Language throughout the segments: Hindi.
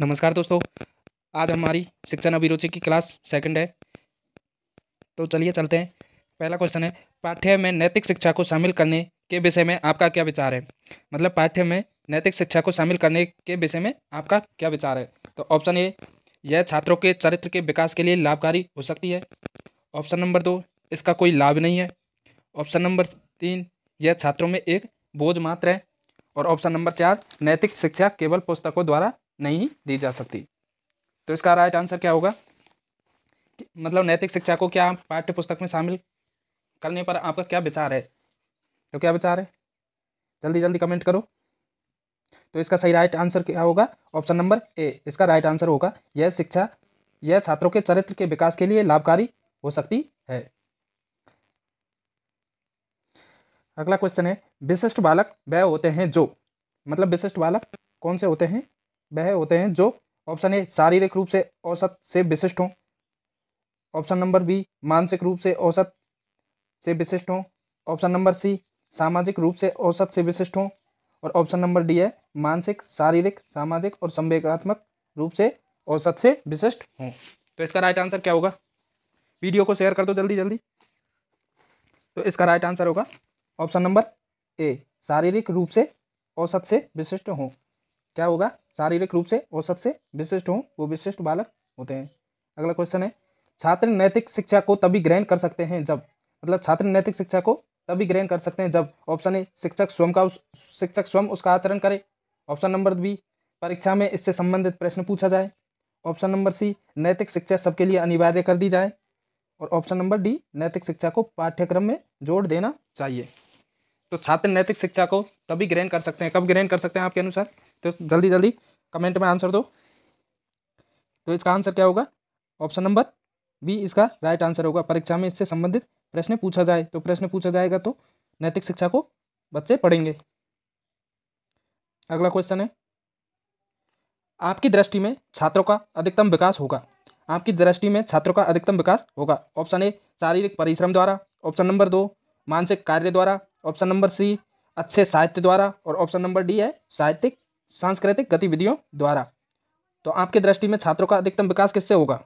नमस्कार दोस्तों आज हमारी शिक्षण अभिरुचि की क्लास सेकंड है तो चलिए चलते हैं पहला क्वेश्चन है पाठ्य में नैतिक शिक्षा को शामिल करने के विषय में आपका क्या विचार है मतलब पाठ्य में नैतिक शिक्षा को शामिल करने के विषय में आपका क्या विचार है तो ऑप्शन ए यह छात्रों के चरित्र के विकास के लिए लाभकारी हो सकती है ऑप्शन नंबर दो इसका कोई लाभ नहीं है ऑप्शन नंबर तीन यह छात्रों में एक बोझ मात्र है और ऑप्शन नंबर चार नैतिक शिक्षा केवल पुस्तकों द्वारा नहीं दी जा सकती तो इसका राइट आंसर क्या होगा मतलब नैतिक शिक्षा को क्या पाठ्य पुस्तक में शामिल करने पर आपका क्या विचार है तो क्या विचार है जल्दी जल्दी कमेंट करो तो इसका सही राइट आंसर क्या होगा ऑप्शन नंबर ए इसका राइट आंसर होगा यह शिक्षा यह छात्रों के चरित्र के विकास के लिए लाभकारी हो सकती है अगला क्वेश्चन है विशिष्ट बालक वह होते हैं जो मतलब विशिष्ट बालक कौन से होते हैं वह होते हैं जो ऑप्शन ए शारीरिक रूप से औसत से विशिष्ट हों ऑप्शन नंबर बी मानसिक रूप से औसत से विशिष्ट हों ऑप्शन नंबर सी सामाजिक रूप से औसत से विशिष्ट हों और ऑप्शन नंबर डी है मानसिक शारीरिक सामाजिक और संवेगात्मक रूप से औसत से विशिष्ट हों तो इसका राइट आंसर क्या होगा वीडियो को शेयर कर दो जल्दी जल्दी तो इसका राइट आंसर होगा ऑप्शन नंबर ए शारीरिक रूप से औसत से विशिष्ट हों क्या होगा शारीरिक रूप से औसत से विशिष्ट हों वो विशिष्ट बालक होते हैं अगला क्वेश्चन है छात्र नैतिक शिक्षा को तभी ग्रहण कर सकते हैं जब मतलब छात्र नैतिक शिक्षा को तभी ग्रहण कर सकते हैं जब ऑप्शन ए शिक्षक स्वयं का शिक्षक स्वयं उसका आचरण करे ऑप्शन नंबर बी परीक्षा में इससे संबंधित प्रश्न पूछा जाए ऑप्शन नंबर सी नैतिक शिक्षा सबके लिए अनिवार्य कर दी जाए और ऑप्शन नंबर डी नैतिक शिक्षा को पाठ्यक्रम में जोड़ देना चाहिए तो छात्र नैतिक शिक्षा को तभी ग्रहण कर सकते हैं कब ग्रहण कर सकते हैं आपके अनुसार तो जल्दी जल्दी कमेंट में आंसर दो तो इसका आंसर क्या होगा ऑप्शन नंबर बी इसका राइट आंसर होगा परीक्षा में इससे संबंधित प्रश्न पूछा जाए तो प्रश्न पूछा जाएगा तो नैतिक शिक्षा को बच्चे पढ़ेंगे अगला क्वेश्चन है आपकी दृष्टि में छात्रों का अधिकतम विकास होगा आपकी दृष्टि में छात्रों का अधिकतम विकास होगा ऑप्शन ए शारीरिक परिश्रम द्वारा ऑप्शन नंबर दो मानसिक कार्य द्वारा ऑप्शन नंबर सी अच्छे साहित्य द्वारा और ऑप्शन नंबर डी है साहित्यिक सांस्कृतिक गतिविधियों द्वारा तो आपके दृष्टि में छात्रों का अधिकतम विकास किससे होगा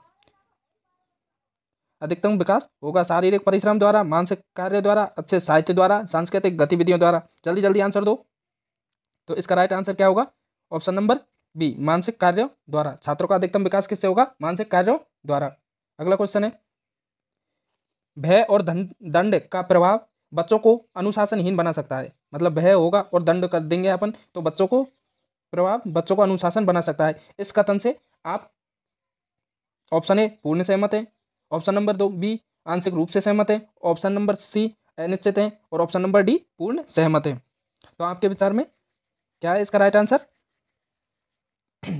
अधिकतम विकास होगा शारीरिक परिश्रम द्वारा मानसिक कार्य द्वारा अच्छे साहित्य द्वारा सांस्कृतिक गतिविधियों द्वारा जल्दी जल्दी आंसर दो तो इसका राइट आंसर क्या होगा ऑप्शन नंबर बी मानसिक कार्यों द्वारा छात्रों का अधिकतम विकास किससे होगा मानसिक कार्यों द्वारा अगला क्वेश्चन है भय और दंड का प्रभाव बच्चों को अनुशासनहीन बना सकता है मतलब भय होगा और दंड कर देंगे अपन तो बच्चों को मतलब प्रभाव बच्चों को अनुशासन बना सकता है इस कथन से आप ऑप्शन ए पूर्ण सहमत है ऑप्शन नंबर दो बी आंशिक रूप से सहमत है ऑप्शन नंबर सी अनिश्चित है और ऑप्शन नंबर डी पूर्ण सहमत है तो आपके विचार में क्या है इसका राइट आंसर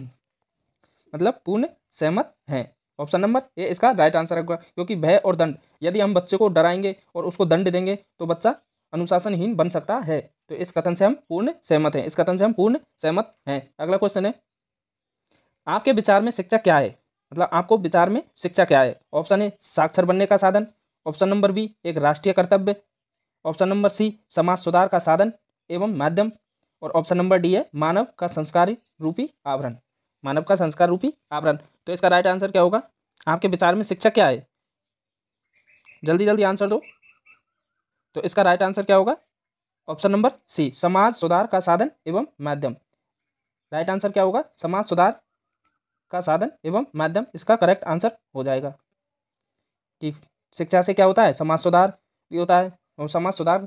मतलब पूर्ण सहमत है ऑप्शन नंबर ए इसका राइट आंसर होगा क्योंकि भय और दंड यदि हम बच्चे को डराएंगे और उसको दंड देंगे तो बच्चा अनुशासनहीन बन सकता है तो इस कथन से हम पूर्ण सहमत हैं इस कथन से हम पूर्ण सहमत हैं अगला क्वेश्चन है आपके विचार में शिक्षा क्या है मतलब आपको विचार में शिक्षा क्या है ऑप्शन ए साक्षर बनने का साधन ऑप्शन नंबर बी एक राष्ट्रीय कर्तव्य ऑप्शन नंबर सी समाज सुधार का साधन एवं माध्यम और ऑप्शन नंबर डी है मानव का संस्कार रूपी आवरण मानव का संस्कार रूपी आवरण तो इसका राइट आंसर क्या होगा आपके विचार में शिक्षा क्या है जल्दी जल्दी आंसर दो तो इसका राइट आंसर क्या होगा ऑप्शन नंबर सी समाज सुधार का साधन एवं माध्यम राइट आंसर क्या होगा समाज सुधार का साधन एवं माध्यम इसका करेक्ट आंसर हो जाएगा कि शिक्षा से क्या होता है समाज सुधार भी होता है और समाज सुधार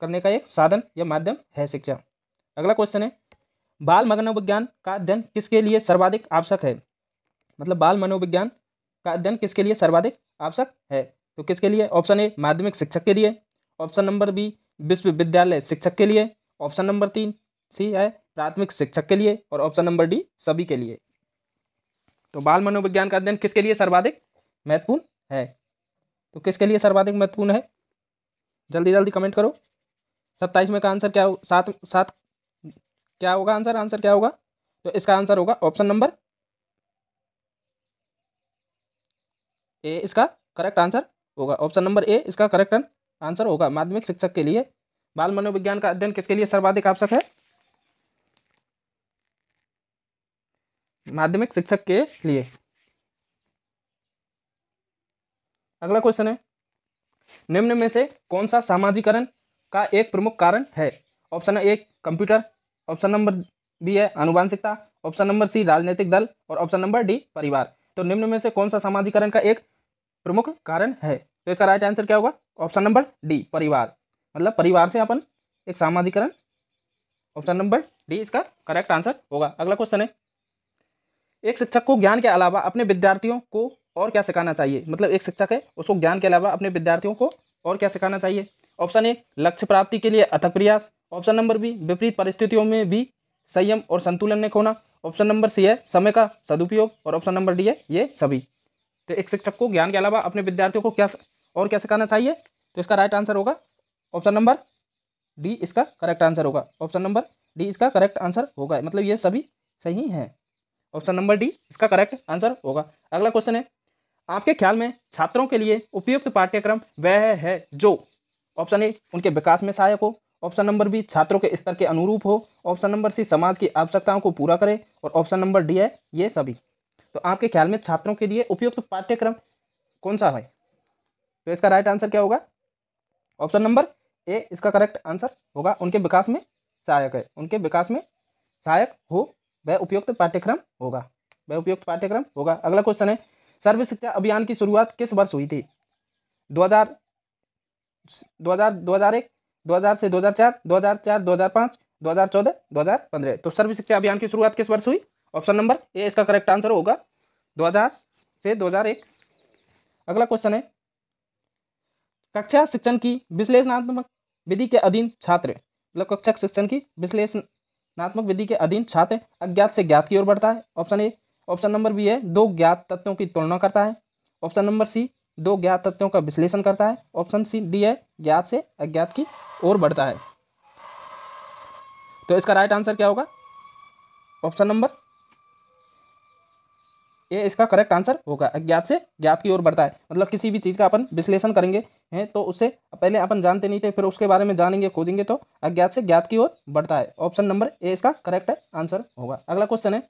करने का एक साधन या माध्यम है शिक्षा अगला क्वेश्चन है बाल मनोविज्ञान का अध्ययन किसके लिए सर्वाधिक आवश्यक है मतलब बाल मनोविज्ञान का अध्ययन किसके लिए सर्वाधिक आवश्यक है तो किसके लिए ऑप्शन ए माध्यमिक शिक्षक के लिए ऑप्शन नंबर बी विश्वविद्यालय शिक्षक के लिए ऑप्शन नंबर तीन सी है प्राथमिक शिक्षक के लिए और ऑप्शन नंबर डी सभी के लिए तो बाल मनोविज्ञान का अध्ययन किसके लिए सर्वाधिक महत्वपूर्ण है तो किसके लिए सर्वाधिक महत्वपूर्ण है जल्दी जल्दी कमेंट करो सत्ताईस में का आंसर क्या सात सात क्या होगा आंसर आंसर क्या होगा तो इसका आंसर होगा ऑप्शन नंबर ए इसका करेक्ट आंसर होगा ऑप्शन नंबर ए इसका करेक्ट आंसर आंसर होगा माध्यमिक शिक्षक के लिए बाल मनोविज्ञान का अध्ययन किसके लिए सर्वाधिक आवश्यक है माध्यमिक शिक्षक के लिए अगला क्वेश्चन है निम्न में से कौन सा सामाजिकरण का एक प्रमुख कारण है option A computer option number B है अनुवांशिकता ऑप्शन नंबर सी राजनीतिक दल और ऑप्शन नंबर डी परिवार तो निम्न में से कौन सा सामाजिकरण का एक प्रमुख कारण है तो इसका राइट आंसर क्या होगा ऑप्शन नंबर डी परिवार मतलब परिवार से अपन एक सामाजिकरण ऑप्शन नंबर डी इसका करेक्ट आंसर होगा अगला क्वेश्चन है एक शिक्षक को ज्ञान के अलावा अपने विद्यार्थियों को और क्या सिखाना चाहिए मतलब एक शिक्षक है उसको ज्ञान के अलावा अपने विद्यार्थियों को और क्या सिखाना चाहिए ऑप्शन ए लक्ष्य प्राप्ति के लिए अथक प्रयास ऑप्शन नंबर बी विपरीत परिस्थितियों में भी संयम और संतुलन ने खोना ऑप्शन नंबर सी है समय का सदुपयोग और ऑप्शन नंबर डी है ये सभी तो एक शिक्षक को ज्ञान के अलावा अपने विद्यार्थियों को क्या और कैसे करना चाहिए तो इसका राइट आंसर होगा ऑप्शन नंबर डी इसका करेक्ट आंसर होगा ऑप्शन नंबर डी इसका करेक्ट आंसर होगा मतलब ये सभी सही हैं ऑप्शन नंबर डी इसका करेक्ट आंसर होगा अगला क्वेश्चन है आपके ख्याल में छात्रों के लिए उपयुक्त पाठ्यक्रम वह है जो ऑप्शन ए उनके विकास में सहायक हो ऑप्शन नंबर बी छात्रों के स्तर के अनुरूप हो ऑप्शन नंबर सी समाज की आवश्यकताओं को पूरा करे और ऑप्शन नंबर डी है ये सभी तो आपके ख्याल में छात्रों के लिए उपयुक्त पाठ्यक्रम कौन सा है तो इसका राइट आंसर क्या होगा ऑप्शन नंबर ए इसका करेक्ट आंसर होगा उनके विकास में सहायक है उनके विकास में सहायक हो वह उपयुक्त पाठ्यक्रम होगा वह उपयुक्त पाठ्यक्रम होगा अगला क्वेश्चन है सर्व शिक्षा अभियान की शुरुआत किस वर्ष हुई थी 2000 एक दो हजार से 2004 2004 2005 2014 2015 तो सर्व शिक्षा अभियान की शुरुआत किस वर्ष हुई ऑप्शन नंबर ए इसका करेक्ट आंसर होगा 2000 से 2001 अगला क्वेश्चन है कक्षा शिक्षण की विश्लेषणात्मक विधि के अधीन छात्र मतलब कक्षा शिक्षण की विश्लेषणात्मक विधि के अधीन छात्र अज्ञात से ज्ञात की ओर बढ़ता है option A option number B है दो ज्ञात तत्वों की तुलना करता है ऑप्शन नंबर सी दो ज्ञात तत्वों का विश्लेषण करता है ऑप्शन सी डी है ज्ञात से अज्ञात की ओर बढ़ता है तो इसका राइट आंसर क्या होगा ऑप्शन नंबर ये इसका करेक्ट आंसर होगा अज्ञात से ज्ञात की ओर बढ़ता है मतलब किसी भी चीज़ का अपन विश्लेषण करेंगे हैं तो उससे पहले अपन जानते नहीं थे फिर उसके बारे में जानेंगे खोजेंगे तो अज्ञात से ज्ञात की ओर बढ़ता है ऑप्शन नंबर ए इसका करेक्ट आंसर होगा अगला क्वेश्चन है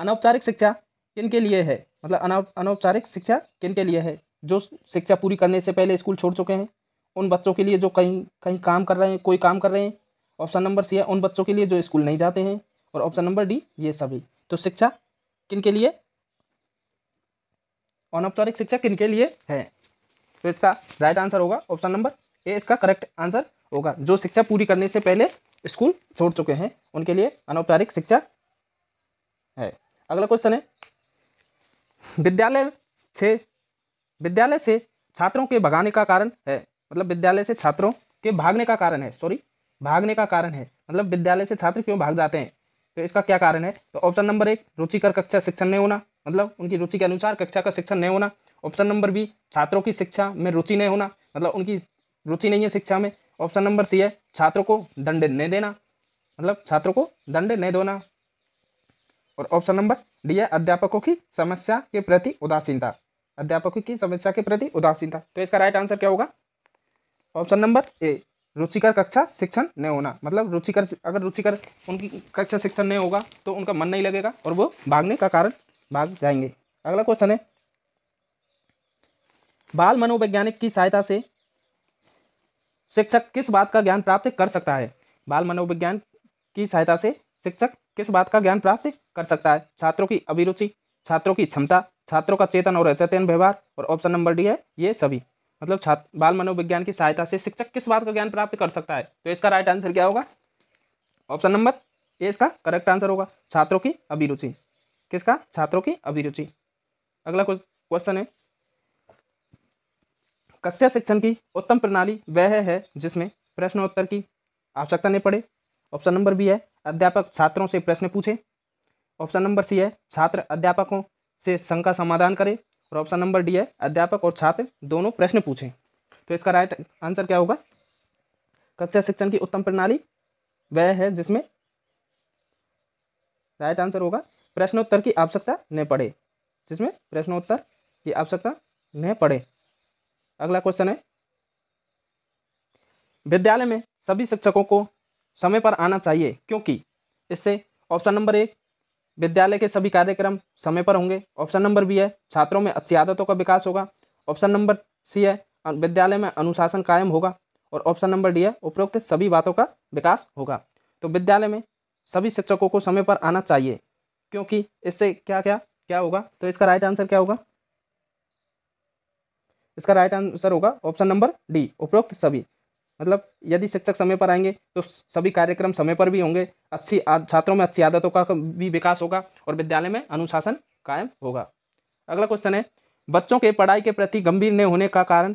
अनौपचारिक शिक्षा किन के लिए है मतलब अनौपचारिक शिक्षा किन के लिए है जो शिक्षा पूरी करने से पहले स्कूल छोड़ चुके हैं उन बच्चों के लिए जो कहीं कहीं काम कर रहे हैं कोई काम कर रहे हैं ऑप्शन नंबर सी है उन बच्चों के लिए जो स्कूल नहीं जाते हैं और ऑप्शन नंबर डी ये सभी तो शिक्षा किन के लिए अनौपचारिक शिक्षा किन के लिए है तो इसका राइट आंसर होगा ऑप्शन नंबर ए इसका करेक्ट आंसर होगा जो शिक्षा पूरी करने से पहले स्कूल छोड़ चुके हैं उनके लिए अनौपचारिक शिक्षा है अगला क्वेश्चन है विद्यालय से विद्यालय से छात्रों के भगाने का कारण है मतलब विद्यालय से छात्रों के भागने का कारण है सॉरी भागने का कारण है मतलब विद्यालय से छात्र क्यों भाग जाते हैं तो इसका क्या कारण है तो ऑप्शन नंबर एक रुचिकर कक्षा शिक्षण नहीं होना मतलब उनकी रुचि के अनुसार कक्षा का शिक्षण नहीं होना ऑप्शन नंबर बी छात्रों की शिक्षा में रुचि नहीं होना मतलब उनकी रुचि नहीं है शिक्षा में ऑप्शन नंबर सी है छात्रों को दंड नहीं देना मतलब छात्रों को दंड नहीं देना और ऑप्शन नंबर डी है अध्यापकों की समस्या के प्रति उदासीनता अध्यापकों की समस्या के प्रति उदासीनता तो इसका राइट आंसर क्या होगा ऑप्शन नंबर ए रुचिकर कक्षा शिक्षण नहीं होना मतलब रुचिकर अगर रुचिकर उनकी कक्षा शिक्षण नहीं होगा तो उनका मन नहीं लगेगा और वो भागने का कारण भाग जाएंगे अगला क्वेश्चन है बाल मनोवैज्ञानिक की सहायता से शिक्षक किस बात का ज्ञान प्राप्त कर सकता है बाल मनोविज्ञान की सहायता से शिक्षक किस बात का ज्ञान प्राप्त कर सकता है छात्रों की अभिरुचि छात्रों की क्षमता छात्रों का चेतन और अचेतन व्यवहार और ऑप्शन नंबर डी है ये सभी मतलब छात्र बाल मनोविज्ञान की सहायता से शिक्षक किस बात का ज्ञान प्राप्त कर सकता है तो इसका राइट आंसर क्या होगा ऑप्शन नंबर ये इसका करेक्ट आंसर होगा छात्रों की अभिरुचि किसका छात्रों की अभिरुचि अगला क्वेश्चन है कक्षा शिक्षण की उत्तम प्रणाली वह है जिसमें प्रश्नोत्तर की आवश्यकता नहीं पड़े ऑप्शन नंबर बी है अध्यापक छात्रों से प्रश्न पूछे ऑप्शन नंबर सी है छात्र अध्यापकों से शंका समाधान करें और ऑप्शन नंबर डी है अध्यापक और छात्र दोनों प्रश्न पूछें तो इसका राइट आंसर क्या होगा कक्षा शिक्षण की उत्तम प्रणाली वह है जिसमें राइट आंसर होगा प्रश्नोत्तर की आवश्यकता न पड़े जिसमें प्रश्नोत्तर की आवश्यकता न पड़े अगला क्वेश्चन है विद्यालय में सभी शिक्षकों को समय पर आना चाहिए क्योंकि इससे ऑप्शन नंबर एक विद्यालय के सभी कार्यक्रम समय पर होंगे ऑप्शन नंबर बी है छात्रों में अच्छी आदतों का विकास होगा ऑप्शन नंबर सी है विद्यालय में अनुशासन कायम होगा और ऑप्शन नंबर डी है उपरोक्त सभी बातों का विकास होगा तो विद्यालय में सभी शिक्षकों को समय पर आना चाहिए क्योंकि इससे क्या क्या क्या होगा तो इसका राइट आंसर क्या होगा इसका राइट आंसर होगा ऑप्शन नंबर डी उपरोक्त सभी मतलब यदि शिक्षक समय पर आएंगे तो सभी कार्यक्रम समय पर भी होंगे अच्छी छात्रों में अच्छी आदतों का भी विकास होगा और विद्यालय में अनुशासन कायम होगा अगला क्वेश्चन है बच्चों के पढ़ाई के प्रति गंभीर न होने का कारण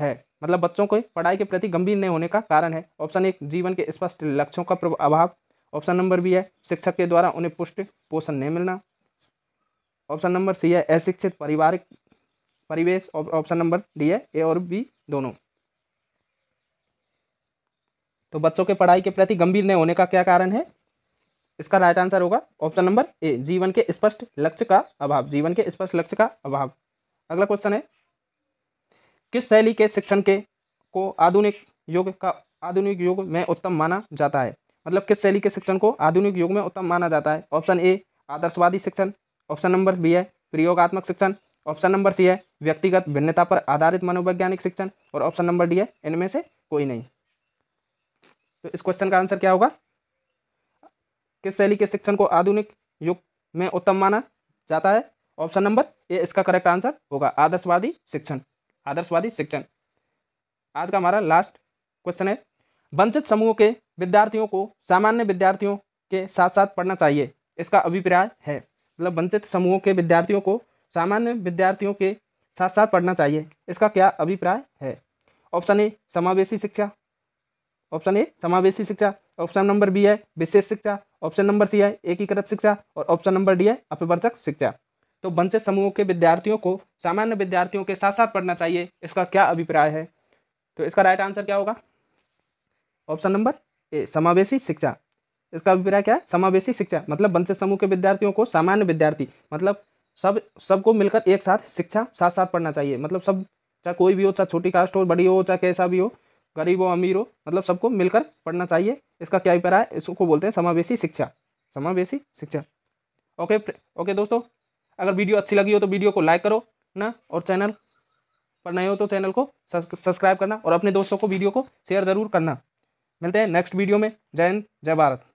है मतलब बच्चों को पढ़ाई के प्रति गंभीर न होने का कारण है ऑप्शन एक जीवन के स्पष्ट लक्ष्यों का अभाव ऑप्शन नंबर बी है शिक्षक के द्वारा उन्हें पुष्ट पोषण नहीं मिलना ऑप्शन नंबर सी है अशिक्षित पारिवारिक परिवेश ऑप्शन नंबर डी है ए और बी दोनों तो बच्चों के पढ़ाई के प्रति गंभीर नहीं होने का क्या कारण है इसका राइट आंसर होगा ऑप्शन नंबर ए जीवन के स्पष्ट लक्ष्य का अभाव जीवन के स्पष्ट लक्ष्य का अभाव अगला क्वेश्चन है किस शैली के शिक्षण के को आधुनिक युग का आधुनिक युग में उत्तम माना जाता है मतलब किस शैली के शिक्षण को आधुनिक युग में उत्तम माना जाता है ऑप्शन ए आदर्शवादी शिक्षण ऑप्शन नंबर बी है प्रयोगात्मक शिक्षण ऑप्शन नंबर सी है व्यक्तिगत भिन्नता पर आधारित मनोवैज्ञानिक शिक्षण और ऑप्शन नंबर डी है इनमें से कोई नहीं तो इस क्वेश्चन का आंसर क्या होगा किस शैली के शिक्षण को आधुनिक युग में उत्तम माना जाता है ऑप्शन नंबर ए इसका करेक्ट आंसर होगा आदर्शवादी शिक्षण आदर्शवादी शिक्षण आज का हमारा लास्ट क्वेश्चन है वंचित समूहों के विद्यार्थियों को सामान्य विद्यार्थियों के साथ साथ पढ़ना चाहिए इसका अभिप्राय है मतलब वंचित समूहों के विद्यार्थियों को सामान्य विद्यार्थियों के साथ साथ पढ़ना चाहिए इसका क्या अभिप्राय है ऑप्शन ए समावेशी शिक्षा ऑप्शन ए समावेशी शिक्षा ऑप्शन नंबर बी है विशेष शिक्षा ऑप्शन नंबर सी है एकीकृत शिक्षा और ऑप्शन नंबर डी है अपवर्चक शिक्षा तो वंचित समूहों के विद्यार्थियों को सामान्य विद्यार्थियों के साथ साथ पढ़ना चाहिए इसका क्या अभिप्राय है तो इसका राइट आंसर क्या होगा ऑप्शन नंबर ए समावेशी शिक्षा इसका अभिप्राय क्या है समावेशी शिक्षा मतलब वंचित समूह के विद्यार्थियों को सामान्य विद्यार्थी मतलब सब सबको मिलकर एक साथ शिक्षा साथ साथ पढ़ना चाहिए मतलब सब चाहे कोई भी हो चाहे छोटी कास्ट हो बड़ी हो चाहे कैसा भी हो गरीब हो अमीर हो मतलब सबको मिलकर पढ़ना चाहिए इसका क्या अभिप्राय है इसको बोलते हैं समावेशी शिक्षा समावेशी शिक्षा ओके ओके दोस्तों अगर वीडियो अच्छी लगी हो तो वीडियो को लाइक करो ना और चैनल पर नए हो तो चैनल को सब्सक्राइब करना और अपने दोस्तों को वीडियो को शेयर ज़रूर करना मिलते हैं नेक्स्ट वीडियो में जय हिंद जय भारत